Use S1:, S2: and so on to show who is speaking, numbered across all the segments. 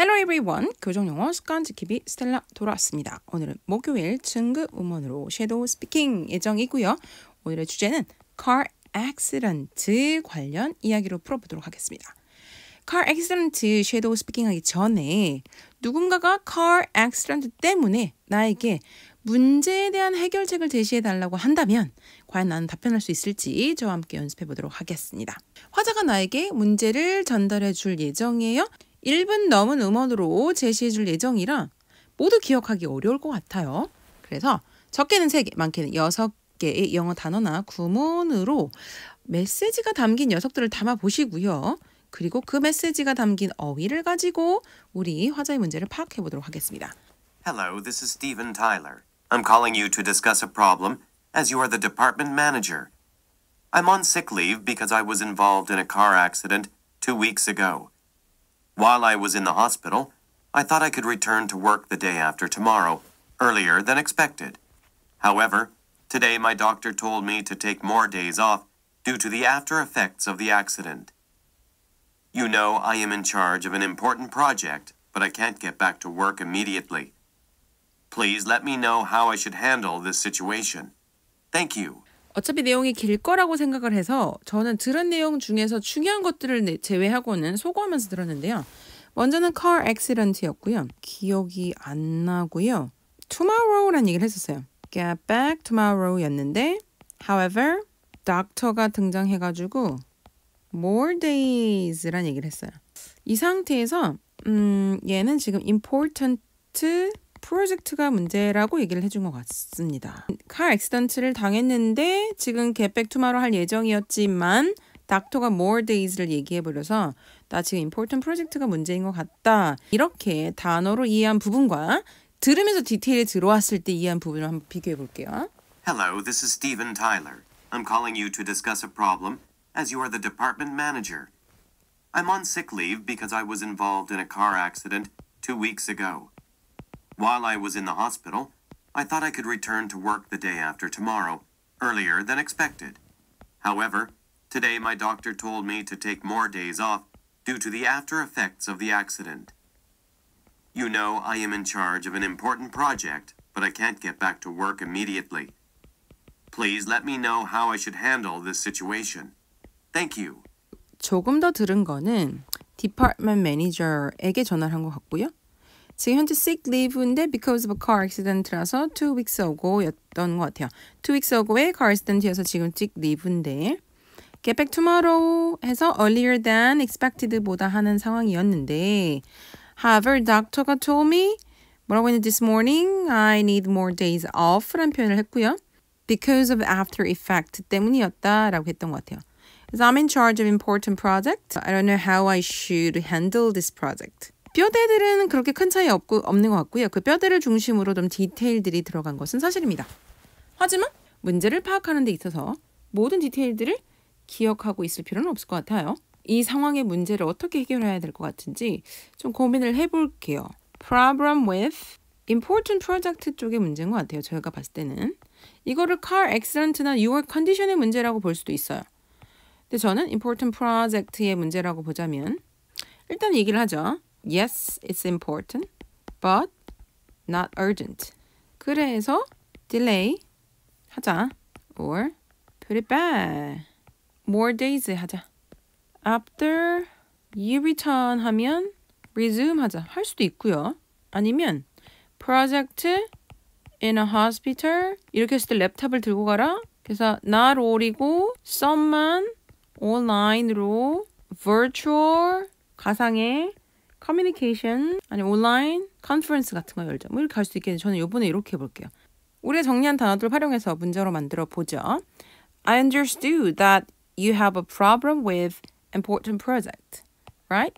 S1: Hello everyone. 교정용어 습관지키기 스텔라 돌아왔습니다. 오늘은 목요일 증급 음원으로 섀도우 스피킹 예정이고요. 오늘의 주제는 car accident 관련 이야기로 풀어보도록 하겠습니다. car accident 섀도우 스피킹 하기 전에 누군가가 car accident 때문에 나에게 문제에 대한 해결책을 제시해 달라고 한다면 과연 나는 답변할 수 있을지 저와 함께 연습해 보도록 하겠습니다. 화자가 나에게 문제를 전달해 줄 예정이에요. 1분 넘은 음원으로 제시해 줄 예정이라 모두 기억하기 어려울 것 같아요. 그래서 적게는 3개, 많게는 6개의 영어 단어나 구문으로 메시지가 담긴 녀석들을 담아 보시고요. 그리고 그 메시지가 담긴 어휘를 가지고 우리 화자의 문제를 파악해 보도록 하겠습니다.
S2: Hello, this is Steven Tyler. I'm calling you to discuss a problem as you are the department manager. I'm on sick leave because I was involved in a car accident two weeks ago. While I was in the hospital, I thought I could return to work the day after tomorrow, earlier than expected. However, today my doctor told me to take more days off due to the after effects of the accident. You know I am in charge of an important project, but I can't get back to work immediately. Please let me know how I should handle this situation. Thank you.
S1: 어차피 내용이 길 거라고 생각을 해서 저는 들은 내용 중에서 중요한 것들을 제외하고는 소거하면서 들었는데요. 먼저는 car accident였고요. 기억이 안 나고요. tomorrow란 얘기를 했었어요. get back tomorrow였는데 however d o c t o r 가 등장해가지고 more days란 얘기를 했어요. 이 상태에서 음, 얘는 지금 important 프로젝트가 문제라고 얘기를 해준 것 같습니다. 카 액시던트를 당했는데 지금 겟백투마로 할 예정이었지만 닥터가 more days를 얘기해버려서 나 지금 important 프로젝트가 문제인 것 같다. 이렇게 단어로 이해한 부분과 들으면서 디테일에 들어왔을 때 이해한 부분을 한번 비교해 볼게요.
S2: Hello, this is Steven Tyler. I'm calling you to discuss a problem as you are the department manager. I'm on sick leave because I was involved in a car accident two weeks ago. While I was in the hospital, I thought I could return to work the day after tomorrow, earlier than expected. However, today my doctor told me to take more days off due to the after effects of the accident. You know I am in charge of an important project, but I can't get back to work immediately. Please let me know how I should handle this situation. Thank you.
S1: 조금 더 들은 거는 디파트먼트 매니저에게 전화를 것 같고요. 지금 현재 sick leave인데 because of a car accident라서 two weeks ago였던 것 같아요. two weeks ago에 car accident이어서 지금 sick leave인데 get back tomorrow 해서 earlier than expected보다 하는 상황이었는데 however doctor가 told me 뭐라고 했는데 this morning I need more days off라는 표현을 했고요. because of after effect 때문이었다라고 했던 것 같아요. As I'm in charge of important project, I don't know how I should handle this project. 뼈대들은 그렇게 큰 차이 없고 없는 것 같고요. 그 뼈대를 중심으로 좀 디테일들이 들어간 것은 사실입니다. 하지만 문제를 파악하는 데 있어서 모든 디테일들을 기억하고 있을 필요는 없을 것 같아요. 이 상황의 문제를 어떻게 해결해야 될 것 같은지 좀 고민을 해볼게요. Problem with important project 쪽의 문제인 것 같아요. 저희가 봤을 때는 이거를 car accident나 your condition의 문제라고 볼 수도 있어요. 근데 저는 important project의 문제라고 보자면 일단 얘기를 하죠. yes, it's important, but not urgent. 그래서 delay 하자. or put it back. more days 하자. after you return 하면 resume 하자. 할 수도 있고요. 아니면 project in a hospital 이렇게 했을 때 랩탑을 들고 가라. 그래서 not all이고 some만 online으로 virtual 가상의 커뮤니케이션 아니 온라인 컨퍼런스 같은 거 열자. 뭐 이렇게 갈수 있겠는데 저는 요번에 이렇게 해볼게요. 올해 정리한 단어들 활용해서 문제로 만들어 보죠. I understood that you have a problem with important project, right?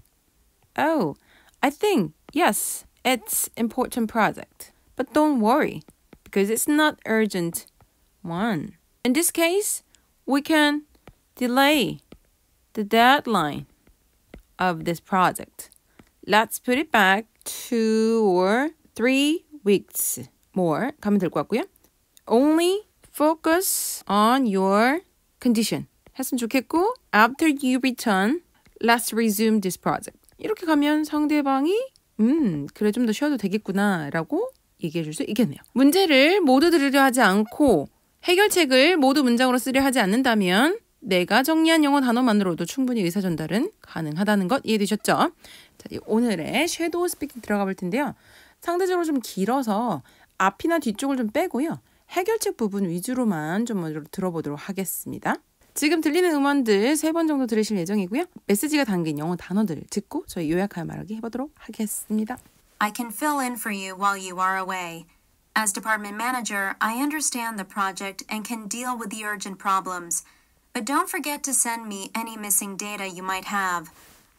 S1: Oh, I think yes, it's important project. But don't worry because it's not urgent one. In this case, we can delay the deadline of this project. Let's put it back two or three weeks more 가면 될 것 같고요. Only focus on your condition 했으면 좋겠고 after you return, let's resume this project. 이렇게 가면 상대방이 음 그래 좀 더 쉬어도 되겠구나라고 얘기해 줄 수 있겠네요. 문제를 모두 들으려 하지 않고 해결책을 모두 문장으로 쓰려 하지 않는다면 내가 정리한 영어 단어만으로도 충분히 의사전달은 가능하다는 것 이해되셨죠? 자, 오늘의 섀도우 스피킹 들어가 볼 텐데요. 상대적으로 좀 길어서 앞이나 뒤쪽을 좀 빼고요. 해결책 부분 위주로만 좀 먼저 들어보도록 하겠습니다. 지금 들리는 음원들 세 번 정도 들으실 예정이고요. 메시지가 담긴 영어 단어들 듣고 저희 요약하여 말하기 해보도록 하겠습니다. I can fill in for you while you are away. As department manager, I understand the project and can deal with the urgent problems. But don't forget to send me any missing data you might have.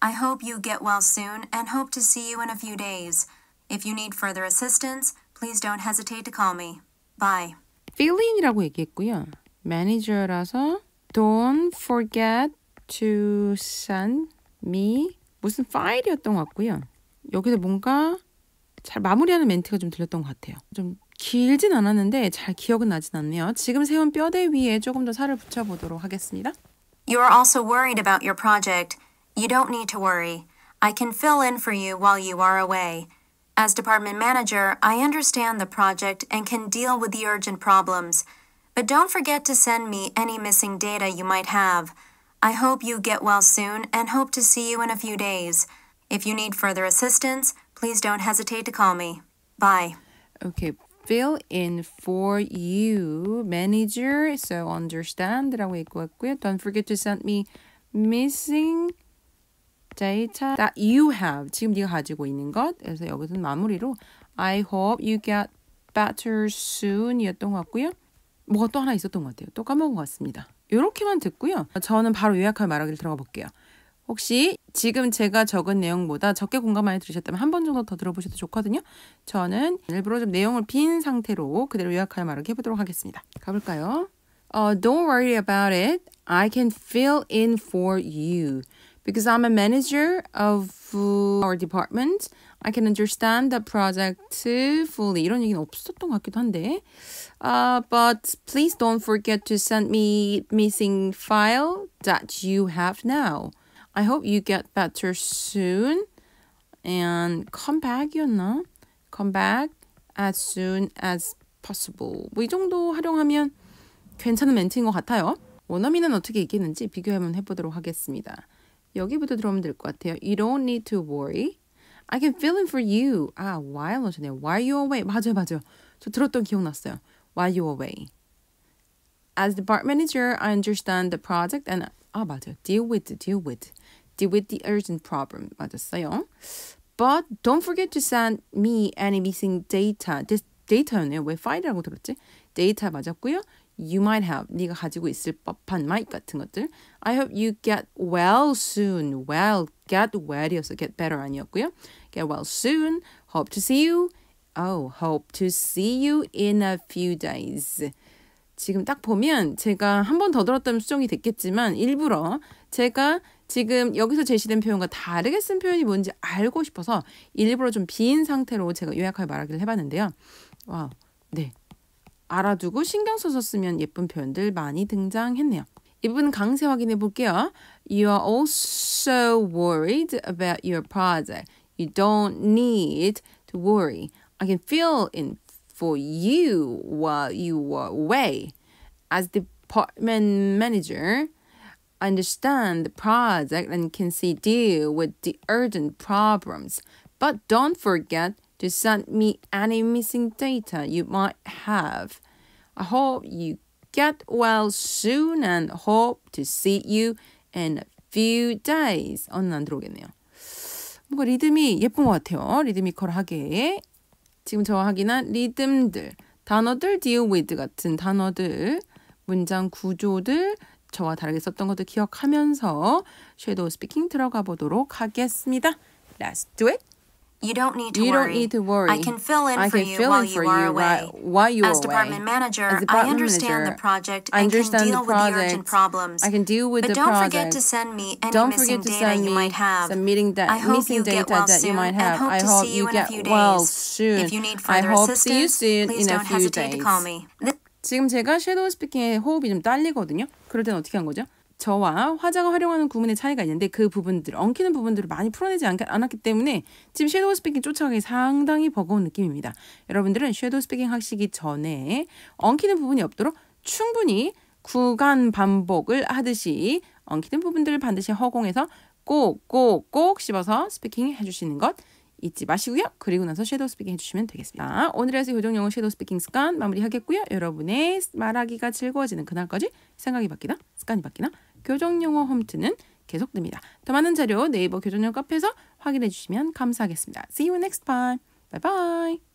S1: I hope you get well soon and hope to see you in a few days. If you need further assistance, please don't hesitate to call me. Bye. Feeling이라고 얘기했고요. 매니저라서 don't forget to send me 무슨 파일이었던 것 같고요. 여기서 뭔가 잘 마무리하는 멘트가 좀 들렸던 것 같아요. 좀 길진 않았는데 잘 기억은 나진 않네요. 지금 세운 뼈대 위에 조금 더 살을 붙여보도록 하겠습니다. You are also worried about your project. You don't need to worry. I can fill in for you while you are away. As department manager, I understand the project and can deal with the urgent problems. But don't forget to send me any missing data you might have. I hope you get well soon and hope to see you in a few days. If you need further assistance, please don't hesitate to call me. Bye. Okay, fill in for you, manager. So understand라고 읽고 왔고요. Don't forget to send me missing 제이차 that you have 지금 네가 가지고 있는 것 그래서 여기서 마무리로 I hope you get better soon 이었던 것 같고요 뭐가 또 하나 있었던 것 같아요 또 까먹은 것 같습니다 이렇게만 듣고요 저는 바로 요약할 말하기를 들어가 볼게요 혹시 지금 제가 적은 내용보다 적게 공감 많이 들으셨다면 한 번 정도 더 들어보셔도 좋거든요 저는 일부러 좀 내용을 빈 상태로 그대로 요약할 말하기 해보도록 하겠습니다 가볼까요? Uh, don't worry about it. I can fill in for you. Because I'm a manager of our department, I can understand the project fully. 이런 얘기는 없었던 것 같기도 한데. Uh, but please don't forget to send me missing file that you have now. I hope you get better soon and come back. You know, Come back as soon as possible. 뭐이 정도 활용하면 괜찮은 멘트인 것 같아요. 원어민은 어떻게 얘기했는지 비교 한번 해보도록 하겠습니다. 여기부터 들어오면 될 것 같아요. You don't need to worry. I can fill in for you. 아, while 넣으셨네요. While you away. 맞아요, 맞아요. 저 들었던 기억났어요. While you away. As department manager, I understand the project and 아 맞아요. Deal with, deal with, deal with the urgent problem 맞았어요. But don't forget to send me any missing data. This data였네요. 왜 file이라고 들었지? Data 맞았고요. you might have 네가 가지고 있을 법한 might 같은 것들 I hope you get well soon well get well이었어 get better 아니었고요 get well soon hope to see you oh hope to see you in a few days 지금 딱 보면 제가 한 번 더 들었다면 수정이 됐겠지만 일부러 제가 지금 여기서 제시된 표현과 다르게 쓴 표현이 뭔지 알고 싶어서 일부러 좀빈 상태로 제가 요약하여 말하기를 해봤는데요 와우 네 알아두고 신경 써서 쓰면 예쁜 표현들 많이 등장했네요. 이 부분 강세 확인해 볼게요. You are also worried about your project. You don't need to worry. I can fill in for you while you are away. As department manager, I understand the project and can see deal with the urgent problems. But don't forget to send me any missing data you might have. I hope you get well soon and hope to see you in a few days. 어안 들어오겠네요. 뭔가 리듬이 예쁜 것 같아요. 리드미컬하게. 지금 저와 확인한 리듬들, 단어들, deal with 같은 단어들, 문장 구조들, 저와 다르게 썼던 것들 기억하면서 섀도우 스피킹 들어가 보도록 하겠습니다. Let's do it! You don't need to you worry. don't need to worry. I can fill in I for you while you are away. While you As department away. manager, As department I understand manager, the project I understand and can deal project, with the urgent problems. I can deal with but the don't forget to send me any don't missing forget to data send you might have. Some meeting that I hope you data well that soon, you might have. I hope you, you get well soon. If you need further I hope see you soon in a few days. 지금 제가 shadow speaking에 호흡이 좀 딸리거든요. 그럴 땐 어떻게 한 거죠? 저와 화자가 활용하는 구문의 차이가 있는데 그 부분들 엉키는 부분들을 많이 풀어내지 않, 않았기 때문에 지금 섀도우 스피킹 쫓아가기 상당히 버거운 느낌입니다. 여러분들은 섀도우 스피킹 하시기 전에 엉키는 부분이 없도록 충분히 구간 반복을 하듯이 엉키는 부분들을 반드시 허공에서 꼭꼭꼭 씹어서 스피킹 해주시는 것 잊지 마시고요. 그리고 나서 섀도우 스피킹 해주시면 되겠습니다. 오늘에서 교정용어 섀도우 스피킹 습관 마무리하겠고요. 여러분의 말하기가 즐거워지는 그날까지 생각이 바뀌나 습관이 바뀌나 교정용어 홈트는 계속됩니다. 더 많은 자료 네이버 교정용 카페에서 확인해 주시면 감사하겠습니다. See you next time. Bye bye.